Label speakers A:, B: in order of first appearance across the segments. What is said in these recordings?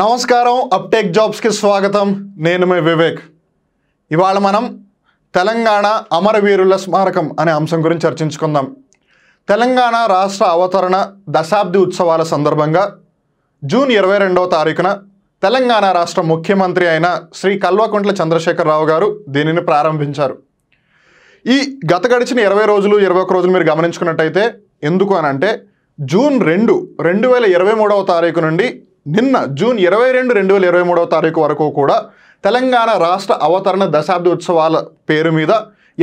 A: నమస్కారం అప్టెక్ జాబ్స్కి స్వాగతం నేను మే వివేక్ ఇవాళ మనం తెలంగాణ అమరవీరుల స్మారకం అనే అంశం గురించి చర్చించుకుందాం తెలంగాణ రాష్ట్ర అవతరణ దశాబ్ది ఉత్సవాల సందర్భంగా జూన్ ఇరవై రెండవ తారీఖున తెలంగాణ రాష్ట్ర ముఖ్యమంత్రి అయిన శ్రీ కల్వకుంట్ల చంద్రశేఖరరావు గారు దీనిని ప్రారంభించారు ఈ గత గడిచిన ఇరవై రోజులు ఇరవై ఒక రోజులు మీరు గమనించుకున్నట్టయితే ఎందుకు అనంటే జూన్ రెండు రెండు వేల ఇరవై మూడవ తారీఖు నుండి నిన్న జూన్ ఇరవై రెండు రెండు వేల ఇరవై మూడవ తారీఖు వరకు కూడా తెలంగాణ రాష్ట్ర అవతరణ దశాబ్ది ఉత్సవాల పేరు మీద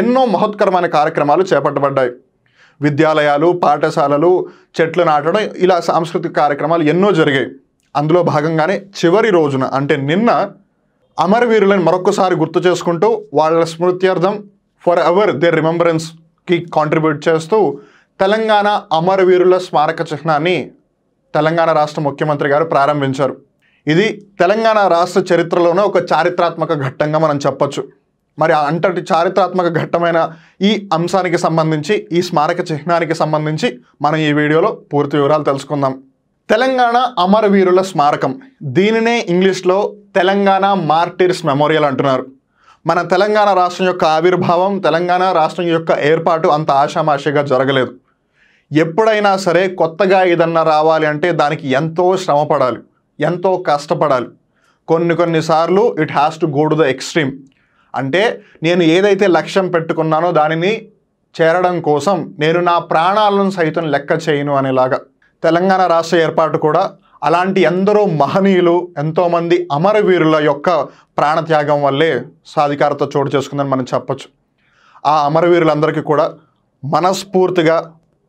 A: ఎన్నో మహోత్కరమైన కార్యక్రమాలు చేపట్టబడ్డాయి విద్యాలయాలు పాఠశాలలు చెట్లు నాటడం ఇలా సాంస్కృతిక కార్యక్రమాలు ఎన్నో జరిగాయి అందులో భాగంగానే చివరి రోజున అంటే నిన్న అమరవీరులను మరొకసారి గుర్తు చేసుకుంటూ వాళ్ళ స్మృత్యర్థం ఫర్ ఎవర్ దే రిమెంబరెన్స్కి కాంట్రిబ్యూట్ చేస్తూ తెలంగాణ అమరవీరుల స్మారక చిహ్నాన్ని తెలంగాణ రాష్ట్ర ముఖ్యమంత్రి గారు ప్రారంభించారు ఇది తెలంగాణ రాష్ట్ర చరిత్రలోనే ఒక చారిత్రాత్మక ఘట్టంగా మనం చెప్పొచ్చు మరి అంతటి చారిత్రాత్మక ఘట్టమైన ఈ అంశానికి సంబంధించి ఈ స్మారక చిహ్నానికి సంబంధించి మనం ఈ వీడియోలో పూర్తి వివరాలు తెలుసుకుందాం తెలంగాణ అమరవీరుల స్మారకం దీనినే ఇంగ్లీష్లో తెలంగాణ మార్టిర్స్ మెమోరియల్ అంటున్నారు మన తెలంగాణ రాష్ట్రం యొక్క ఆవిర్భావం తెలంగాణ రాష్ట్రం యొక్క ఏర్పాటు అంత ఆషామాషిగా జరగలేదు ఎప్పుడైనా సరే కొత్తగా ఏదన్నా రావాలి అంటే దానికి ఎంతో శ్రమ పడాలి ఎంతో కష్టపడాలి కొన్ని కొన్నిసార్లు it has to go to the extreme అంటే నేను ఏదైతే లక్ష్యం పెట్టుకున్నానో దానిని చేరడం కోసం నేను నా ప్రాణాలను సైతం లెక్క చేయను అనేలాగా తెలంగాణ రాష్ట్ర ఏర్పాటు కూడా అలాంటి ఎందరో మహనీయులు ఎంతోమంది అమరవీరుల యొక్క ప్రాణత్యాగం వల్లే సాధికారత చోటు చేసుకుందని మనం చెప్పచ్చు ఆ అమరవీరులందరికీ కూడా మనస్ఫూర్తిగా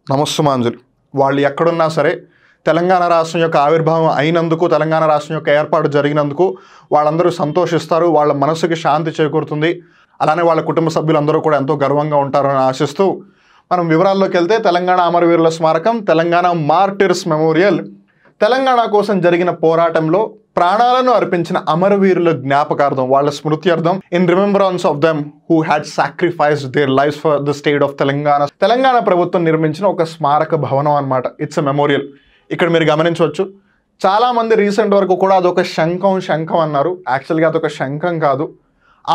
A: నమస్సుమాంజులు వాళ్ళు ఎక్కడున్నా సరే తెలంగాణ రాష్ట్రం యొక్క ఆవిర్భావం అయినందుకు తెలంగాణ రాష్ట్రం యొక్క ఏర్పాటు జరిగినందుకు వాళ్ళందరూ సంతోషిస్తారు వాళ్ళ మనసుకి శాంతి చేకూరుతుంది అలానే వాళ్ళ కుటుంబ సభ్యులందరూ కూడా ఎంతో గర్వంగా ఉంటారని ఆశిస్తూ మనం వివరాల్లోకి వెళ్తే తెలంగాణ అమరవీరుల స్మారకం తెలంగాణ మార్టిర్స్ మెమోరియల్ తెలంగాణ కోసం జరిగిన పోరాటంలో ప్రాణాలను అర్పించిన అమరవీరుల జ్ఞాపకార్థం వాళ్ళ స్మృత్యర్థం in remembrance of them who had sacrificed their life for the state of Telangana Telangana ప్రభుత్వం నిర్మించిన ఒక స్మారక భవనం అనమాట ఇట్స్ ఎ మెమోరియల్ ఇక్కడ మీరు గమనించవచ్చు చాలామంది రీసెంట్ వరకు కూడా అదొక శంఖం శంఖం అన్నారు యాక్చువల్గా అదొక శంఖం కాదు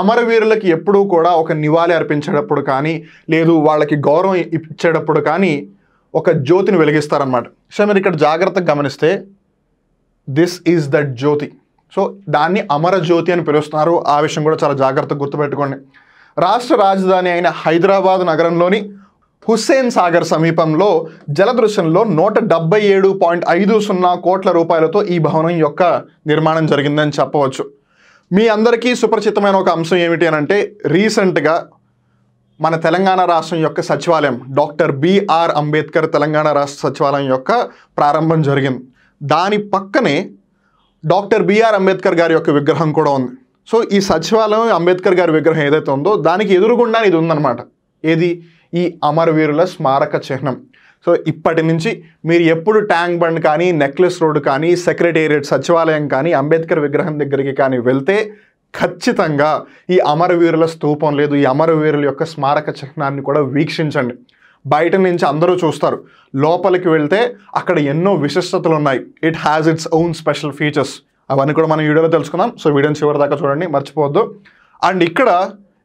A: అమరవీరులకి ఎప్పుడూ కూడా ఒక నివాళి అర్పించేటప్పుడు కానీ లేదు వాళ్ళకి గౌరవం ఇచ్చేటప్పుడు కానీ ఒక జ్యోతిని వెలిగిస్తారనమాట సో మీరు ఇక్కడ జాగ్రత్తగా గమనిస్తే this is that jyoti so దాన్ని అమర జ్యోతి అని పిలుస్తున్నారు ఆ విషయం కూడా చాలా జాగ్రత్తగా గుర్తుపెట్టుకోండి రాష్ట్ర రాజధాని అయిన హైదరాబాద్ నగరంలోని హుస్సేన్ సాగర్ సమీపంలో జలదృశ్యంలో నూట డెబ్బై ఏడు పాయింట్ ఐదు సున్నా కోట్ల రూపాయలతో ఈ భవనం యొక్క నిర్మాణం జరిగిందని చెప్పవచ్చు మీ అందరికీ సుపరిచితమైన ఒక అంశం ఏమిటి అని అంటే రీసెంట్గా మన తెలంగాణ రాష్ట్రం యొక్క సచివాలయం డాక్టర్ బిఆర్ అంబేద్కర్ తెలంగాణ రాష్ట్ర సచివాలయం యొక్క ప్రారంభం జరిగింది దాని పక్కనే డాక్టర్ బిఆర్ అంబేద్కర్ గారి యొక్క విగ్రహం కూడా ఉంది సో ఈ సచివాలయం అంబేద్కర్ గారి విగ్రహం ఏదైతే ఉందో దానికి ఎదురుగుండా ఇది ఉందన్నమాట ఏది ఈ అమరవీరుల స్మారక చిహ్నం సో ఇప్పటి నుంచి మీరు ఎప్పుడు ట్యాంక్ బండ్ కానీ నెక్లెస్ రోడ్ కానీ సెక్రటేరియట్ సచివాలయం కానీ అంబేద్కర్ విగ్రహం దగ్గరికి కానీ వెళ్తే ఖచ్చితంగా ఈ అమరవీరుల స్తూపం లేదు ఈ అమరవీరుల యొక్క స్మారక చిహ్నాన్ని కూడా వీక్షించండి బయట నుంచి అందరూ చూస్తారు లోపలికి వెళ్తే అక్కడ ఎన్నో విశిష్టతలు ఉన్నాయి it has its own special features అవన్నీ కూడా మనం వీడియోలో తెలుసుకుందాం సో వీడియోని చివరి దాకా చూడండి మర్చిపోవద్దు అండ్ ఇక్కడ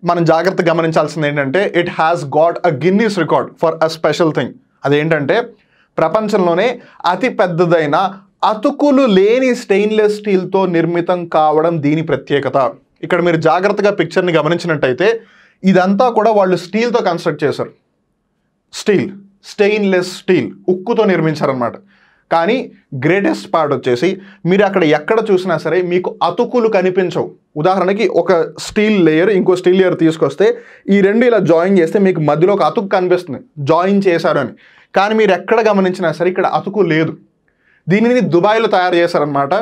A: మనం జాగ్రత్త గమనించాల్సింది ఏంటంటే it has got a Guinness record for a special thing అదేంటంటే ప్రపంచంలోనే అతి పెద్దదైన అతుకులు లేని స్టెయిన్లెస్ స్టీల్తో నిర్మితం కావడం దీని ప్రత్యేకత ఇక్కడ మీరు జాగ్రత్తగా పిక్చర్ని గమనించినట్టయితే ఇదంతా కూడా వాళ్ళు స్టీల్తో కన్స్ట్రక్ట్ చేశారు స్టీల్ స్టెయిన్లెస్ స్టీల్ ఉక్కుతో నిర్మించారనమాట కానీ గ్రేటెస్ట్ పార్ట్ వచ్చేసి మీరు అక్కడ ఎక్కడ చూసినా సరే మీకు అతుకులు కనిపించవు ఉదాహరణకి ఒక స్టీల్ లేయర్ ఇంకో స్టీల్ లేయర్ తీసుకొస్తే ఈ రెండు ఇలా జాయిన్ చేస్తే మీకు మధ్యలో ఒక అతుకు కనిపిస్తుంది జాయిన్ చేశారు అని కానీ మీరు ఎక్కడ గమనించినా సరే ఇక్కడ అతుకు లేదు దీనిని దుబాయ్లో తయారు చేశారనమాట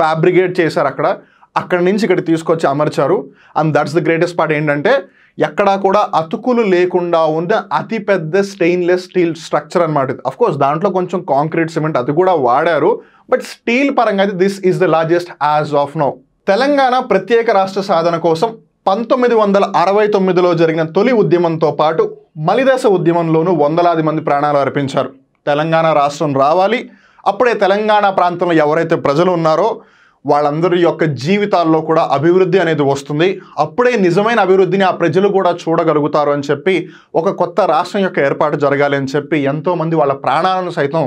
A: ఫ్యాబ్రికేట్ చేశారు అక్కడ అక్కడి నుంచి ఇక్కడ తీసుకొచ్చి అమర్చారు and that's the greatest part ఏంటంటే ఎక్కడా కూడా అతుకులు లేకుండా ఉండే అతిపెద్ద స్టెయిన్లెస్ స్టీల్ స్ట్రక్చర్ అనమాట ఇది కోర్స్ దాంట్లో కొంచెం కాంక్రీట్ సిమెంట్ అది కూడా వాడారు బట్ స్టీల్ పరంగా అయితే this is the largest as of now Telangana ప్రత్యేక రాష్ట్ర సాధన కోసం పంతొమ్మిది వందల అరవై తొమ్మిదిలో జరిగిన తొలి ఉద్యమంతో పాటు మలిదశ ఉద్యమంలోనూ వందలాది మంది ప్రాణాలు అర్పించారు తెలంగాణ రాష్ట్రం రావాలి అప్పుడే తెలంగాణ ప్రాంతంలో ఎవరైతే ప్రజలు ఉన్నారో వాళ్ళందరి యొక్క జీవితాల్లో కూడా అభివృద్ధి అనేది వస్తుంది అప్పుడే నిజమైన అభివృద్ధిని ఆ ప్రజలు కూడా చూడగలుగుతారు అని చెప్పి ఒక కొత్త రాష్ట్రం యొక్క ఏర్పాటు జరగాలి అని చెప్పి ఎంతోమంది వాళ్ళ ప్రాణాలను సైతం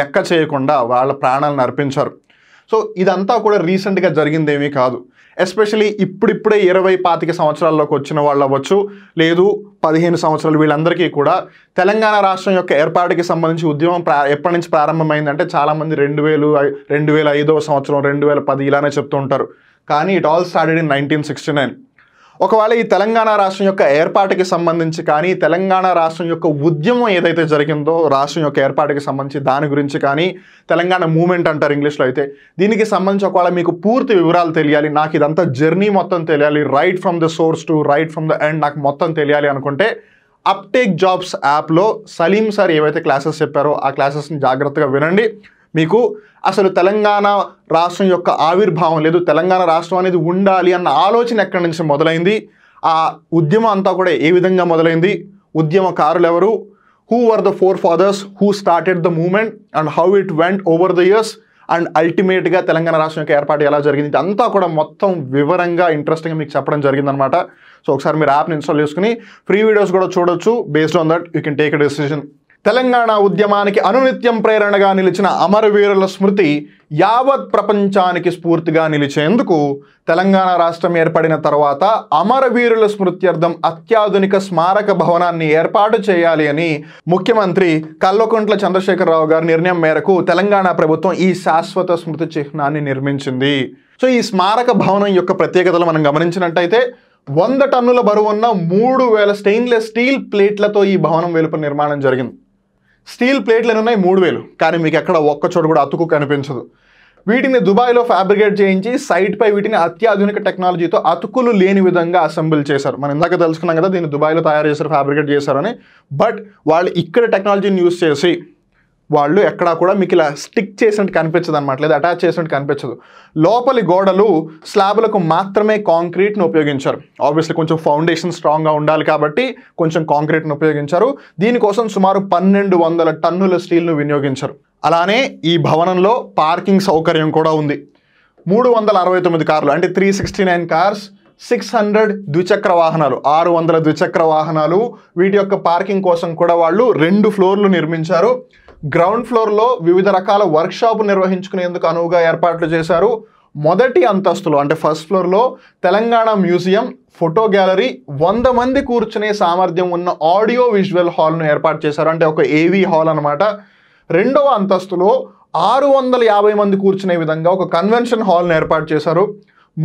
A: లెక్క చేయకుండా వాళ్ళ ప్రాణాలను అర్పించారు సో ఇదంతా కూడా రీసెంట్గా జరిగిందేమీ కాదు ఎస్పెషలీ ఇప్పుడిప్పుడే ఇరవై పాతిక సంవత్సరాల్లోకి వచ్చిన వాళ్ళు అవ్వచ్చు లేదు పదిహేను సంవత్సరాలు వీళ్ళందరికీ కూడా తెలంగాణ రాష్ట్రం యొక్క ఏర్పాటుకి సంబంధించి ఉద్యమం ప్రా ఎప్పటి నుంచి ప్రారంభమైందంటే చాలామంది రెండు వేలు రెండు వేల ఐదవ సంవత్సరం రెండు వేల పది ఇలానే చెప్తూ ఉంటారు కానీ it all started in nineteen sixty nine ఒకవేళ ఈ తెలంగాణ రాష్ట్రం యొక్క ఏర్పాటుకి సంబంధించి కానీ తెలంగాణ రాష్ట్రం యొక్క ఉద్యమం ఏదైతే జరిగిందో రాష్ట్రం యొక్క ఏర్పాటుకి సంబంధించి దాని గురించి కానీ తెలంగాణ మూమెంట్ అంటారు ఇంగ్లీష్లో అయితే దీనికి సంబంధించి ఒకవేళ మీకు పూర్తి వివరాలు తెలియాలి నాకు ఇదంతా జర్నీ మొత్తం తెలియాలి right from the source to right from the end నాకు మొత్తం తెలియాలి అనుకుంటే అప్టేక్ జాబ్స్ యాప్లో సలీం సార్ ఏవైతే క్లాసెస్ చెప్పారో ఆ క్లాసెస్ని జాగ్రత్తగా వినండి మీకు అసలు తెలంగాణ రాష్ట్రం యొక్క ఆవిర్భావం లేదు తెలంగాణ రాష్ట్రం అనేది ఉండాలి అన్న ఆలోచన ఎక్కడి నుంచి మొదలైంది ఆ ఉద్యమం అంతా కూడా ఏ విధంగా మొదలైంది ఉద్యమకారులు ఎవరు who are the forefathers who started the movement and how it went over the years and అల్టిమేట్గా తెలంగాణ రాష్ట్రం యొక్క ఏర్పాటు ఎలా జరిగింది అంతా కూడా మొత్తం వివరంగా ఇంట్రెస్టింగ్గా మీకు చెప్పడం జరిగిందనమాట సో ఒకసారి మీరు యాప్ని ఇన్స్టాల్ చేసుకుని ఫ్రీ వీడియోస్ కూడా చూడొచ్చు based on that you can take a decision Telangana ఉద్యమానికి అనునిత్యం ప్రేరణగా నిలిచిన అమరవీరుల స్మృతి యావత్ ప్రపంచానికి స్ఫూర్తిగా నిలిచేందుకు తెలంగాణ రాష్ట్రం ఏర్పడిన తర్వాత అమరవీరుల స్మృత్యర్థం అత్యాధునిక స్మారక భవనాన్ని ఏర్పాటు చేయాలి అని ముఖ్యమంత్రి కల్వకుంట్ల చంద్రశేఖరరావు గారి నిర్ణయం మేరకు తెలంగాణ ప్రభుత్వం ఈ శాశ్వత స్మృతి చిహ్నాన్ని నిర్మించింది సో ఈ స్మారక భవనం యొక్క ప్రత్యేకతలు మనం గమనించినట్టయితే వంద టన్నుల బరువున్న మూడు వేల స్టెయిన్లెస్ స్టీల్ ప్లేట్లతో ఈ భవనం వెలుపు నిర్మాణం జరిగింది స్టీల్ ప్లేట్లు ఉన్నాయి మూడు వేలు కానీ మీకు ఎక్కడ ఒక్క చోట కూడా అతుకు కనిపించదు వీటిని దుబాయ్లో ఫ్యాబ్రికేట్ చేయించి సైట్పై వీటిని అత్యాధునిక టెక్నాలజీతో అతుకులు లేని విధంగా అసెంబుల్ చేశారు మనం ఇందాక తెలుసుకున్నాం కదా దీన్ని దుబాయ్లో తయారు చేశారు ఫ్యాబ్రికేట్ చేశారని బట్ వాళ్ళు ఇక్కడ టెక్నాలజీని యూస్ చేసి వాళ్ళు ఎక్కడా కూడా మీకు ఇలా స్టిక్ చేసినట్టు కనిపించదు అనమాట లేదా అటాచ్ చేసినట్టు కనిపించదు లోపలి గోడలు స్లాబ్లకు మాత్రమే కాంక్రీట్ను ఉపయోగించారు ఆబ్వియస్లీ కొంచెం ఫౌండేషన్ స్ట్రాంగ్గా ఉండాలి కాబట్టి కొంచెం కాంక్రీట్ను ఉపయోగించారు దీనికోసం సుమారు పన్నెండు వందల టన్నుల స్టీల్ను వినియోగించారు అలానే ఈ భవనంలో పార్కింగ్ సౌకర్యం కూడా ఉంది మూడు వందల అరవై తొమ్మిది కార్లు అంటే three sixty nine cars six hundred ద్విచక్ర వాహనాలు ఆరు వందల ద్విచక్ర వాహనాలు వీటి యొక్క పార్కింగ్ కోసం కూడా వాళ్ళు రెండు ఫ్లోర్లు నిర్మించారు గ్రౌండ్ ఫ్లోర్లో వివిధ రకాల వర్క్షాపు నిర్వహించుకునేందుకు అనువుగా ఏర్పాట్లు చేశారు మొదటి అంతస్తులో అంటే ఫస్ట్ ఫ్లోర్లో తెలంగాణ మ్యూజియం ఫోటో గ్యాలరీ వంద మంది కూర్చునే సామర్థ్యం ఉన్న ఆడియో విజువల్ హాల్ను ఏర్పాటు చేశారు అంటే ఒక ఏవీ హాల్ అనమాట రెండవ అంతస్తులో ఆరు వందల యాభై మంది కూర్చునే విధంగా ఒక కన్వెన్షన్ హాల్ను ఏర్పాటు చేశారు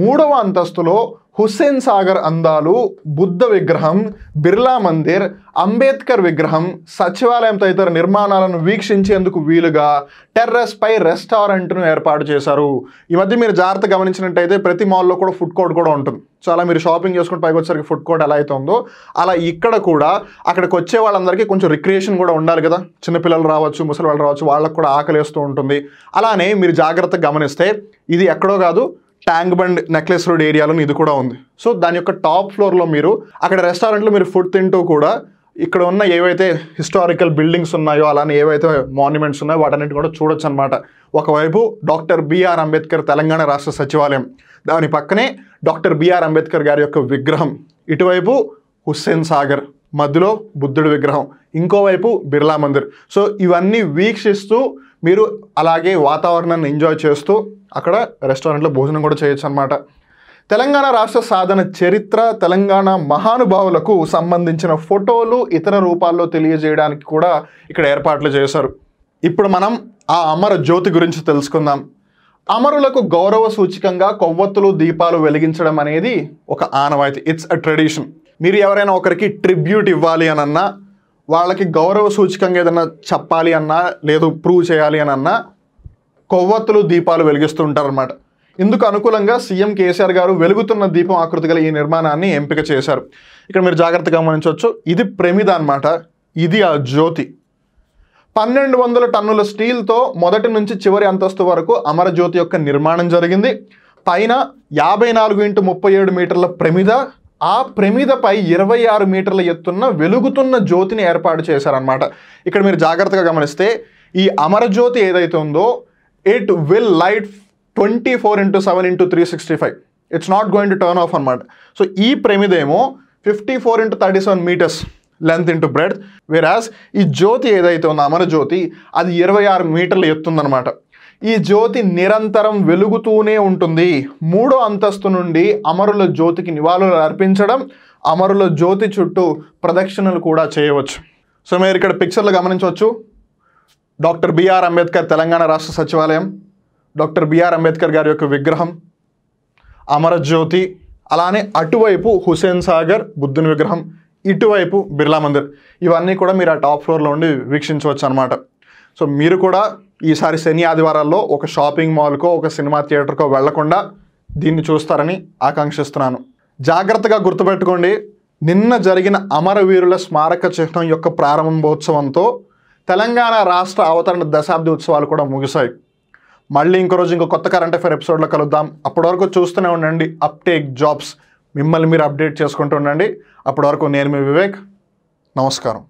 A: మూడవ అంతస్తులో హుస్సేన్ సాగర్ అందాలు బుద్ధ విగ్రహం బిర్లా మందిర్ అంబేద్కర్ విగ్రహం సచివాలయం తదితర నిర్మాణాలను వీక్షించేందుకు వీలుగా టెర్రస్ పై రెస్టారెంట్ను ఏర్పాటు చేశారు ఈ మధ్య మీరు జాగ్రత్త గమనించినట్టయితే ప్రతి మాల్లో కూడా ఫుడ్ కోర్ట్ కూడా ఉంటుంది సో అలా మీరు షాపింగ్ చేసుకుని పైకి వచ్చేసరికి ఫుడ్ కోర్ట్ ఎలా అయితే ఉందో అలా ఇక్కడ కూడా అక్కడికి వచ్చే వాళ్ళందరికీ కొంచెం రిక్రియేషన్ కూడా ఉండాలి కదా చిన్నపిల్లలు రావచ్చు ముసలి వాళ్ళు రావచ్చు వాళ్ళకు కూడా ఆకలిస్తూ ఉంటుంది అలానే మీరు జాగ్రత్తగా గమనిస్తే ఇది ఎక్కడో కాదు ట్యాంక్ బండ్ నెక్లెస్ రోడ్ ఏరియాలో ఇది కూడా ఉంది సో దాని యొక్క టాప్ ఫ్లోర్లో మీరు అక్కడ రెస్టారెంట్లో మీరు ఫుడ్ తింటూ కూడా ఇక్కడ ఉన్న ఏవైతే హిస్టారికల్ బిల్డింగ్స్ ఉన్నాయో అలానే ఏవైతే మాన్యుమెంట్స్ ఉన్నాయో వాటన్నిటి కూడా చూడొచ్చు అనమాట ఒకవైపు డాక్టర్ బిఆర్ అంబేద్కర్ తెలంగాణ రాష్ట్ర సచివాలయం దాని పక్కనే డాక్టర్ బిఆర్ అంబేద్కర్ గారి యొక్క విగ్రహం ఇటువైపు హుస్సేన్ సాగర్ మధ్యలో బుద్ధుడి విగ్రహం ఇంకోవైపు బిర్లా మందిర్ సో ఇవన్నీ వీక్షిస్తూ మీరు అలాగే వాతావరణాన్ని ఎంజాయ్ చేస్తూ అక్కడ రెస్టారెంట్లో భోజనం కూడా చేయొచ్చు అనమాట తెలంగాణ రాష్ట్ర సాధన చరిత్ర తెలంగాణ మహానుభావులకు సంబంధించిన ఫోటోలు ఇతర రూపాల్లో తెలియజేయడానికి కూడా ఇక్కడ ఏర్పాట్లు చేశారు ఇప్పుడు మనం ఆ అమర జ్యోతి గురించి తెలుసుకుందాం అమరులకు గౌరవ సూచికంగా కొవ్వొత్తులు దీపాలు వెలిగించడం అనేది ఒక ఆనవాయితీ ఇట్స్ అ ట్రెడిషన్ మీరు ఎవరైనా ఒకరికి ట్రిబ్యూట్ ఇవ్వాలి అని అన్నా వాళ్ళకి గౌరవ సూచికంగా ఏదన్నా చెప్పాలి అన్నా లేదు ప్రూవ్ చేయాలి అని అన్నా కొవ్వొత్తులు దీపాలు వెలిగిస్తూ ఉంటారన్నమాట ఇందుకు అనుకూలంగా సీఎం కేసీఆర్ గారు వెలుగుతున్న దీపం ఆకృతి గల ఈ నిర్మాణాన్ని ఎంపిక చేశారు ఇక్కడ మీరు జాగ్రత్తగా గమనించవచ్చు ఇది ప్రమిద అనమాట ఇది ఆ జ్యోతి పన్నెండు వందల టన్నుల స్టీల్తో మొదటి నుంచి చివరి అంతస్తు వరకు అమరజ్యోతి యొక్క నిర్మాణం జరిగింది పైన యాభై నాలుగు ఇంటూ ముప్పై ఏడు మీటర్ల ప్రమిద ఆ ప్రమిదపై ఇరవై ఆరు మీటర్ల ఎత్తున్న వెలుగుతున్న జ్యోతిని ఏర్పాటు చేశారనమాట ఇక్కడ మీరు జాగ్రత్తగా గమనిస్తే ఈ అమరజ్యోతి ఏదైతే ఉందో it will light twenty four into seven into three sixty five it's not going to turn off అనమాట సో ఈ ప్రేమిదేమో fifty four into thirty seven metres length into breadth వేరాస్ ఈ జ్యోతి ఏదైతే ఉందో అమర జ్యోతి అది ఇరవై ఆరు మీటర్లు ఎత్తుందనమాట ఈ జ్యోతి నిరంతరం వెలుగుతూనే ఉంటుంది మూడో అంతస్తు నుండి అమరుల జ్యోతికి నివాళులు అర్పించడం అమరుల జ్యోతి చుట్టూ ప్రదక్షిణలు కూడా చేయవచ్చు సో మీరు ఇక్కడ పిక్చర్లు గమనించవచ్చు డాక్టర్ బిఆర్ అంబేద్కర్ తెలంగాణ రాష్ట్ర సచివాలయం డాక్టర్ బిఆర్ అంబేద్కర్ గారి యొక్క విగ్రహం అమరజ్యోతి అలానే అటువైపు హుసేన్ సాగర్ బుద్ధుని విగ్రహం ఇటువైపు బిర్లా మందిర్ ఇవన్నీ కూడా మీరు ఆ టాప్ ఫ్లోర్లో ఉండి వీక్షించవచ్చు అనమాట సో మీరు కూడా ఈసారి శని ఆదివారాల్లో ఒక షాపింగ్ మాల్కో ఒక సినిమా థియేటర్కో వెళ్లకుండా దీన్ని చూస్తారని ఆకాంక్షిస్తున్నాను జాగ్రత్తగా గుర్తుపెట్టుకోండి నిన్న జరిగిన అమరవీరుల స్మారక చిహ్నం యొక్క ప్రారంభోత్సవంతో తెలంగాణ రాష్ట్ర అవతరణ దశాబ్ది ఉత్సవాలు కూడా ముగిశాయి మళ్ళీ ఇంకో రోజు ఇంకో కొత్త కరెంట్ అఫేర్ ఎపిసోడ్లో కలుద్దాం అప్పటివరకు వరకు చూస్తూనే ఉండండి అప్టేక్ జాబ్స్ మిమ్మల్ని మీరు అప్డేట్ చేసుకుంటూ ఉండండి అప్పటివరకు నేను మీ వివేక్ నమస్కారం